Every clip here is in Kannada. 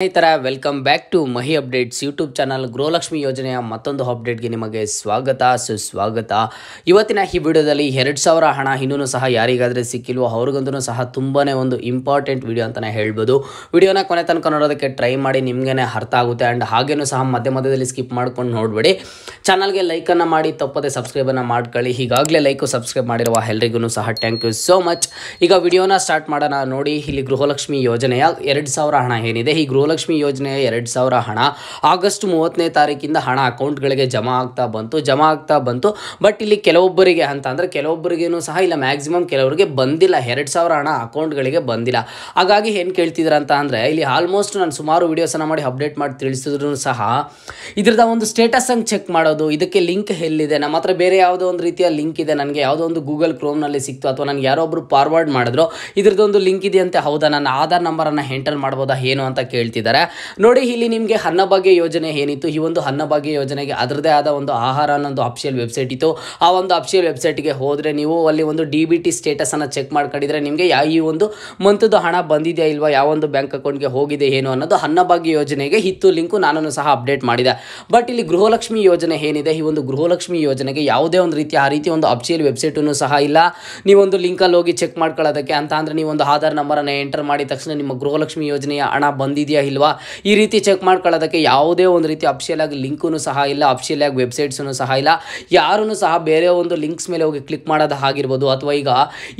ಸ್ನೇಹಿತರ welcome back to Mahi updates YouTube channel Gruhalakshmi ಯೋಜನೆಯ ಮತ್ತೊಂದು ಅಪ್ಡೇಟ್ಗೆ ನಿಮಗೆ ಸ್ವಾಗತ ಸುಸ್ವಾಗತ ಇವತ್ತಿನ ಈ ವಿಡಿಯೋದಲ್ಲಿ ಎರಡು ಸಾವಿರ ಹಣ ಇನ್ನೂ ಸಹ ಯಾರಿಗಾದರೆ ಸಿಕ್ಕಿಲ್ವೋ ಅವ್ರಿಗಂತೂ ಸಹ ತುಂಬನೇ ಒಂದು ಇಂಪಾರ್ಟೆಂಟ್ ವಿಡಿಯೋ ಅಂತಲೇ ಹೇಳ್ಬೋದು ವಿಡಿಯೋನ ಕೊನೆ ತನಕ ನೋಡೋದಕ್ಕೆ ಟ್ರೈ ಮಾಡಿ ನಿಮಗೇನೆ ಅರ್ಥ ಆಗುತ್ತೆ ಆ್ಯಂಡ್ ಹಾಗೇನೂ ಸಹ ಮಧ್ಯ ಮಧ್ಯದಲ್ಲಿ ಸ್ಕಿಪ್ ಮಾಡ್ಕೊಂಡು ನೋಡಬೇಡಿ ಚಾನಲ್ಗೆ ಲೈಕನ್ನು ಮಾಡಿ ತಪ್ಪದೆ ಸಬ್ಸ್ಕ್ರೈಬನ್ನು ಮಾಡ್ಕೊಳ್ಳಿ ಈಗಾಗಲೇ ಲೈಕು ಸಬ್ಸ್ಕ್ರೈಬ್ ಮಾಡಿರುವ ಎಲ್ರಿಗೂ ಸಹ ಥ್ಯಾಂಕ್ ಯು ಸೋ ಮಚ್ ಈಗ ವಿಡಿಯೋನ ಸ್ಟಾರ್ಟ್ ಮಾಡೋಣ ನೋಡಿ ಇಲ್ಲಿ ಗೃಹಲಕ್ಷ್ಮಿ ಯೋಜನೆಯ ಎರಡು ಸಾವಿರ ಹಣ ಏನಿದೆ ಈ ಗೃಹ ಲಕ್ಷ್ಮಿ ಯೋಜನೆಯ ಎರಡು ಸಾವಿರ ಹಣ ಆಗಸ್ಟ್ ಮೂವತ್ತನೇ ತಾರೀಕಿಂದ ಹಣ ಅಕೌಂಟ್ಗಳಿಗೆ ಜಮಾ ಆಗ್ತಾ ಬಂತು ಜಮಾ ಆಗ್ತಾ ಬಂತು ಬಟ್ ಇಲ್ಲಿ ಕೆಲವೊಬ್ಬರಿಗೆ ಅಂತ ಅಂದರೆ ಕೆಲವೊಬ್ಬರಿಗೇನು ಸಹ ಇಲ್ಲ ಮ್ಯಾಕ್ಸಿಮಮ್ ಕೆಲವರಿಗೆ ಬಂದಿಲ್ಲ ಎರಡು ಸಾವಿರ ಹಣ ಅಕೌಂಟ್ಗಳಿಗೆ ಬಂದಿಲ್ಲ ಹಾಗಾಗಿ ಏನು ಕೇಳ್ತಿದ್ದೀರ ಅಂತ ಅಂದರೆ ಇಲ್ಲಿ ಆಲ್ಮೋಸ್ಟ್ ನಾನು ಸುಮಾರು ವೀಡಿಯೋಸನ್ನು ಮಾಡಿ ಅಪ್ಡೇಟ್ ಮಾಡಿ ತಿಳಿಸಿದ್ರು ಸಹ ಇದ್ರದ ಒಂದು ಸ್ಟೇಟಸ್ ಸ್ಟೇಟಸನ್ನು ಚೆಕ್ ಮಾಡೋದು ಇದಕ್ಕೆ ಲಿಂಕ್ ಎಲ್ಲಿದೆ ನಮ್ಮ ಹತ್ರ ಬೇರೆ ಯಾವುದೋ ಒಂದು ರೀತಿಯ ಲಿಂಕ್ ಇದೆ ನನಗೆ ಯಾವುದೋ ಒಂದು ಗೂಗಲ್ ಕ್ರೋಮ್ನಲ್ಲಿ ಸಿಕ್ತು ಅಥವಾ ನನಗೆ ಯಾರೊಬ್ಬರು ಫಾರ್ವರ್ಡ್ ಮಾಡಿದ್ರು ಒಂದು ಲಿಂಕ್ ಇದೆಯಂತೆ ಹೌದಾ ನನ್ನ ಆಧಾರ್ ನಂಬರನ್ನು ಹೆಂಟಲ್ ಮಾಡ್ಬೋದಾ ಏನು ಅಂತ ಕೇಳ್ತೀನಿ ಬಿಟ್ಟಿದ್ದಾರೆ ನೋಡಿ ಇಲ್ಲಿ ನಿಮಗೆ ಅನ್ನಭಾಗ್ಯ ಯೋಜನೆ ಏನಿತ್ತು ಈ ಒಂದು ಅನ್ನಭಾಗ್ಯ ಯೋಜನೆಗೆ ಅದರದೇ ಆದ ಒಂದು ಆಹಾರ ಅನ್ನೋದು ಅಫಿಷಿಯಲ್ ವೆಬ್ಸೈಟ್ ಇತ್ತು ಆ ಒಂದು ಅಫಿಷಿಯಲ್ ವೆಬ್ಸೈಟ್ಗೆ ಹೋದರೆ ನೀವು ಅಲ್ಲಿ ಒಂದು ಡಿ ಬಿ ಟಿ ಸ್ಟೇಟಸನ್ನು ಚೆಕ್ ಮಾಡ್ಕೊಂಡಿದ್ರೆ ನಿಮಗೆ ಈ ಒಂದು ಮಂತದ್ದು ಹಣ ಬಂದಿದೆಯಾ ಇಲ್ವಾ ಯಾವ ಒಂದು ಬ್ಯಾಂಕ್ ಅಕೌಂಟ್ಗೆ ಹೋಗಿದೆ ಏನು ಅನ್ನೋದು ಅನ್ನಭಾಗ್ಯ ಯೋಜನೆಗೆ ಹಿತ್ತು ಲಿಂಕು ನಾನು ಸಹ ಅಪ್ಡೇಟ್ ಮಾಡಿದೆ ಬಟ್ ಇಲ್ಲಿ ಗೃಹಲಕ್ಷ್ಮಿ ಯೋಜನೆ ಏನಿದೆ ಈ ಒಂದು ಗೃಹಲಕ್ಷ್ಮಿ ಯೋಜನೆಗೆ ಯಾವುದೇ ಒಂದು ರೀತಿ ಆ ರೀತಿ ಒಂದು ಅಪ್ಷಿಯಲ್ ವೆಬ್ಸೈಟನ್ನು ಸಹ ಇಲ್ಲ ನೀವೊಂದು ಲಿಂಕಲ್ಲಿ ಹೋಗಿ ಚೆಕ್ ಮಾಡ್ಕೊಳ್ಳೋದಕ್ಕೆ ಅಂತ ನೀವು ಒಂದು ಆಧಾರ್ ನಂಬರನ್ನು ಎಂಟರ್ ಮಾಡಿದ ತಕ್ಷಣ ನಿಮ್ಮ ಗೃಹಲಕ್ಷ್ಮಿ ಯೋಜನೆಯ ಹಣ ಬಂದಿದೆಯಾ ಇಲ್ವಾ ಈ ರೀತಿ ಚೆಕ್ ಮಾಡ್ಕೊಳ್ಳೋದಕ್ಕೆ ಯಾವುದೇ ಒಂದು ರೀತಿ ಅಫಿಷಿಯಲ್ ಆಗಿ ಲಿಂಕೂ ಸಹ ಇಲ್ಲ ಅಫಿಷಿಯಲ್ ಆಗಿ ವೆಬ್ಸೈಟ್ಸೂ ಸಹ ಇಲ್ಲ ಯಾರೂ ಸಹ ಬೇರೆ ಒಂದು ಲಿಂಕ್ಸ್ ಮೇಲೆ ಹೋಗಿ ಕ್ಲಿಕ್ ಮಾಡೋದು ಆಗಿರ್ಬೋದು ಅಥವಾ ಈಗ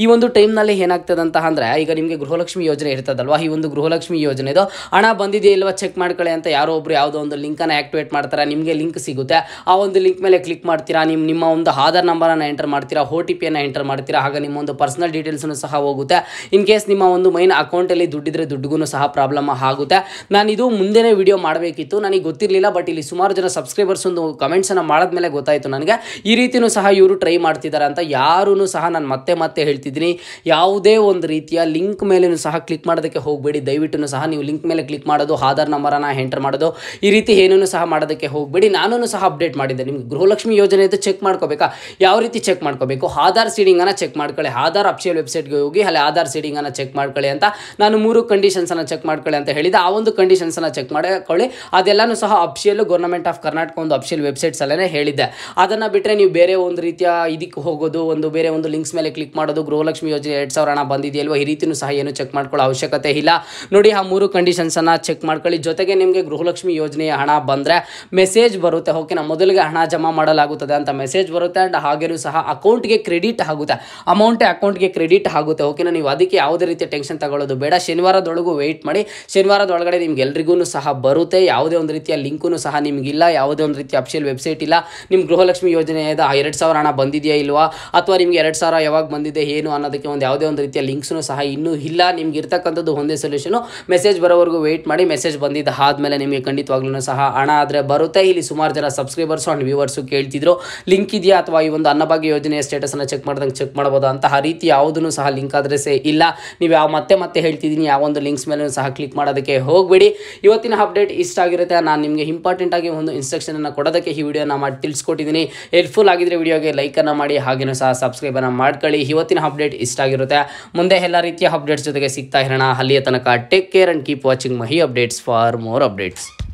ಈ ಒಂದು ಟೈಮ್ನಲ್ಲಿ ಏನಾಗ್ತದೆ ಅಂತ ಅಂದರೆ ಈಗ ನಿಮಗೆ ಗೃಹಲಕ್ಷ್ಮಿ ಯೋಜನೆ ಇರ್ತದಲ್ವಾ ಈ ಒಂದು ಗೃಹಲಕ್ಷ್ಮಿ ಯೋಜನೆದು ಹಣ ಬಂದಿದೆಯೇ ಇಲ್ವಾ ಚೆಕ್ ಮಾಡ್ಕೊಳ್ಳಿ ಅಂತ ಯಾರೋ ಒಬ್ರು ಯಾವುದೋ ಒಂದು ಲಿಂಕನ್ನು ಆ್ಯಕ್ಟಿವೇಟ್ ಮಾಡ್ತಾರೆ ನಿಮಗೆ ಲಿಂಕ್ ಸಿಗುತ್ತೆ ಆ ಒಂದು ಲಿಂಕ್ ಮೇಲೆ ಕ್ಲಿಕ್ ಮಾಡ್ತೀರಾ ನಿಮ್ಮ ನಿಮ್ಮ ಒಂದು ಆಧಾರ್ ನಂಬರನ್ನು ಎಂಟರ್ ಮಾಡ್ತೀರಾ ಓ ಟಿ ಪಿಯನ್ನು ಎಂಟರ್ ಮಾಡ್ತೀರಾ ಹಾಗೆ ನಿಮ್ಮ ಒಂದು ಪರ್ಸನಲ್ ಡೀಟೇಲ್ಸನ್ನು ಸಹ ಹೋಗುತ್ತೆ ಇನ್ ಕೇಸ್ ನಿಮ್ಮ ಒಂದು ಮೈನ್ ಅಕೌಂಟಲ್ಲಿ ದುಡ್ಡಿದ್ರೆ ದುಡ್ಡುಗೂ ಸಹ ಪ್ರಾಬ್ಲಮ್ ಆಗುತ್ತೆ ನಾನಿದು ಮುಂದೆನೇ ವಿಡಿಯೋ ಮಾಡಬೇಕಿತ್ತು ನನಗೆ ಗೊತ್ತಿರಲಿಲ್ಲ ಬಟ್ ಇಲ್ಲಿ ಸುಮಾರು ಜನ ಸಬ್ಸ್ಕ್ರೈಬರ್ಸ್ ಒಂದು ಕಮೆಂಟ್ಸನ್ನು ಮಾಡಿದ್ಮೇಲೆ ಗೊತ್ತಾಯಿತು ನನಗೆ ಈ ರೀತಿಯೂ ಸಹ ಇವರು ಟ್ರೈ ಮಾಡ್ತಿದ್ದಾರೆ ಅಂತ ಯಾರೂ ಸಹ ನಾನು ಮತ್ತೆ ಮತ್ತೆ ಹೇಳ್ತಿದ್ದೀನಿ ಯಾವುದೇ ಒಂದು ರೀತಿಯ ಲಿಂಕ್ ಮೇಲೂ ಸಹ ಕ್ಲಿಕ್ ಮಾಡೋದಕ್ಕೆ ಹೋಗಬೇಡಿ ದಯವಿಟ್ಟು ಸಹ ನೀವು ಲಿಂಕ್ ಮೇಲೆ ಕ್ಲಿಕ್ ಮಾಡೋದು ಆಧಾರ್ ನಂಬರನ್ನು ಎಂಟರ್ ಮಾಡೋದು ಈ ರೀತಿ ಏನೂ ಸಹ ಮಾಡೋದಕ್ಕೆ ಹೋಗಬೇಡಿ ನಾನೂ ಸಹ ಅಪ್ಡೇಟ್ ಮಾಡಿದ್ದೆ ನಿಮ್ಗೆ ಗೃಹಲಕ್ಷ್ಮಿ ಯೋಜನೆ ಅಂತ ಚೆಕ್ ಮಾಡ್ಕೋಬೇಕಾ ಯಾವ ರೀತಿ ಚೆಕ್ ಮಾಡ್ಕೋಬೇಕು ಆಧಾರ್ ಸೀಡಿಂಗನ್ನು ಚೆಕ್ ಮಾಡ್ಕೊಳ್ಳಿ ಆಧಾರ್ ಅಪ್ಷಿಯಲ್ ವೆಬ್ಸೈಟ್ಗೆ ಹೋಗಿ ಅಲ್ಲಿ ಆಧಾರ್ ಸೀಡಿಂಗನ್ನು ಚೆಕ್ ಮಾಡ್ಕೊಳ್ಳಿ ಅಂತ ನಾನು ಮೂರು ಕಂಡೀಷನ್ಸನ್ನು ಚೆಕ್ ಮಾಡ್ಕೊಳ್ಳಿ ಅಂತ ಹೇಳಿದ್ದೆ ಆ ಒಂದು ಒಂದು ಕಂಡೀಷನ್ಸನ್ನು ಚೆಕ್ ಮಾಡಿಕೊಳ್ಳಿ ಅದೆಲ್ಲನೂ ಸಹ ಅಪ್ಷಿಯಲ್ಲು ಗೌರ್ಮೆಂಟ್ ಆಫ್ ಕರ್ನಾಟಕ ಒಂದು ವೆಬ್ಸೈಟ್ಸ್ ವೆಬ್ಸೈಟ್ಸಲ್ಲೇ ಹೇಳಿದ್ದೆ ಅದನ್ನು ಬಿಟ್ಟರೆ ನೀವು ಬೇರೆ ಒಂದು ರೀತಿಯ ಇದಕ್ಕೆ ಹೋಗೋದು ಒಂದು ಬೇರೆ ಒಂದು ಲಿಂಕ್ಸ್ ಮೇಲೆ ಕ್ಲಿಕ್ ಮಾಡೋದು ಗೃಹಲಕ್ಷ್ಮಿ ಯೋಜನೆ ಎರಡು ಸಾವಿರ ಹಣ ಬಂದಿದೆಯಲ್ವ ಈ ರೀತಿಯೂ ಸಹ ಏನು ಚೆಕ್ ಮಾಡ್ಕೊಳ್ಳೋ ಅವಶ್ಯಕತೆ ಇಲ್ಲ ನೋಡಿ ಆ ಮೂರು ಕಂಡೀಷನ್ಸನ್ನು ಚೆಕ್ ಮಾಡ್ಕೊಳ್ಳಿ ಜೊತೆಗೆ ನಿಮಗೆ ಗೃಹಲಕ್ಷ್ಮಿ ಯೋಜನೆಯ ಹಣ ಬಂದರೆ ಮೆಸೇಜ್ ಬರುತ್ತೆ ಓಕೆನಾ ಮೊದಲಿಗೆ ಹಣ ಜಮಾ ಮಾಡಲಾಗುತ್ತದೆ ಅಂತ ಮೆಸೇಜ್ ಬರುತ್ತೆ ಆ್ಯಂಡ್ ಹಾಗೆಯೂ ಸಹ ಅಕೌಂಟ್ಗೆ ಕ್ರೆಡಿಟ್ ಆಗುತ್ತೆ ಅಮೌಂಟ್ ಅಕೌಂಟ್ಗೆ ಕ್ರೆಡಿಟ್ ಆಗುತ್ತೆ ಓಕೆನಾ ನೀವು ಅದಕ್ಕೆ ಯಾವುದೇ ರೀತಿಯ ಟೆನ್ಷನ್ ತಗೊಳ್ಳೋದು ಬೇಡ ಶನಿವಾರದೊಳಗೂ ವೆಯ್ಟ್ ಮಾಡಿ ಶನಿವಾರದೊಳಗೆ ಒಳಗಡೆ ಎಲ್ರಿಗೂ ಸಹ ಬರುತ್ತೆ ಯಾವುದೇ ಒಂದು ರೀತಿಯ ಲಿಂಕು ಸಹ ನಿಮಗಿಲ್ಲ ಯಾವುದೇ ಒಂದು ರೀತಿಯ ಅಫಿಷಿಯಲ್ ವೆಬ್ಸೈಟ್ ಇಲ್ಲ ನಿಮ್ಮ ಗೃಹಲಕ್ಷ್ಮಿ ಯೋಜನೆಯಾದ ಎರಡು ಸಾವಿರ ಹಣ ಬಂದಿದೆಯಾ ಇಲ್ವಾ ಅಥವಾ ನಿಮಗೆ ಎರಡು ಸಾವಿರ ಯಾವಾಗ ಬಂದಿದೆ ಏನು ಅನ್ನೋದಕ್ಕೆ ಒಂದು ಯಾವುದೇ ಒಂದು ರೀತಿಯ ಲಿಂಕ್ಸ್ನು ಸಹ ಇನ್ನೂ ಇಲ್ಲ ನಿಮ್ಗೆ ಇರ್ತಕ್ಕಂಥದ್ದು ಒಂದೇ ಸೊಲ್ಯೂಷನು ಮೆಸೇಜ್ ಬರೋವರೆಗೂ ವೇಟ್ ಮಾಡಿ ಮೆಸೇಜ್ ಬಂದಿದ್ದ ಆದಮೇಲೆ ನಿಮಗೆ ಖಂಡಿತವಾಗ್ಲೂ ಸಹ ಹಣ ಆದರೆ ಬರುತ್ತೆ ಇಲ್ಲಿ ಸುಮಾರು ಜನ ಸಬ್ಸ್ಕ್ರೈಬರ್ಸ್ ಆ್ಯಂಡ್ ವ್ಯೂವರ್ಸು ಕೇಳ್ತಿದ್ರು ಲಿಂಕ್ ಇದೆಯಾ ಅಥವಾ ಈ ಒಂದು ಅನ್ನಭಾಗ್ಯ ಯೋಜನೆಯ ಸ್ಟೇಟಸನ್ನು ಚೆಕ್ ಮಾಡ್ದಂಗೆ ಚೆಕ್ ಮಾಡ್ಬೋದು ಅಂತಹ ರೀತಿ ಯಾವುದೂ ಸಹ ಲಿಂಕ್ ಸೇ ಇಲ್ಲ ನೀವು ಯಾವ ಮತ್ತೆ ಮತ್ತೆ ಹೇಳ್ತಿದ್ದೀನಿ ಯಾವ ಒಂದು ಲಿಂಕ್ಸ್ ಮೇಲೂ ಸಹ ಕ್ಲಿಕ್ ಮಾಡೋದಕ್ಕೆ ಹೋಗಿ ಹೋಗಬೇಡಿ ಇವತ್ತಿನ ಅಪ್ಡೇಟ್ ಇಷ್ಟ ಆಗಿರುತ್ತೆ ನಾನು ನಿಮಗೆ ಇಂಪಾರ್ಟೆಂಟ್ ಆಗಿ ಒಂದು ಇನ್ಸ್ಟ್ರಕ್ಷನನ್ನು ಕೊಡೋದಕ್ಕೆ ಈ ವಿಡಿಯೋನ ಮಾಡಿ ತಿಳಿಸ್ಕೊಟ್ಟಿದ್ದೀನಿ ಹೆಲ್ಪ್ಫುಲ್ ಆಗಿದ್ರೆ ವಿಡಿಯೋಗೆ ಲೈಕನ್ನು ಮಾಡಿ ಹಾಗೇನೂ ಸಹ ಸಬ್ಸ್ಕ್ರೈಬನ್ನು ಮಾಡ್ಕೊಳ್ಳಿ ಇವತ್ತಿನ ಅಪ್ಡೇಟ್ ಇಷ್ಟ ಆಗಿರುತ್ತೆ ಮುಂದೆ ಎಲ್ಲ ರೀತಿಯ ಅಪ್ಡೇಟ್ಸ್ ಜೊತೆಗೆ ಸಿಗ್ತಾ ಇರೋಣ ಅಲ್ಲಿಯ ತನಕ take care and keep watching Mahi updates for more updates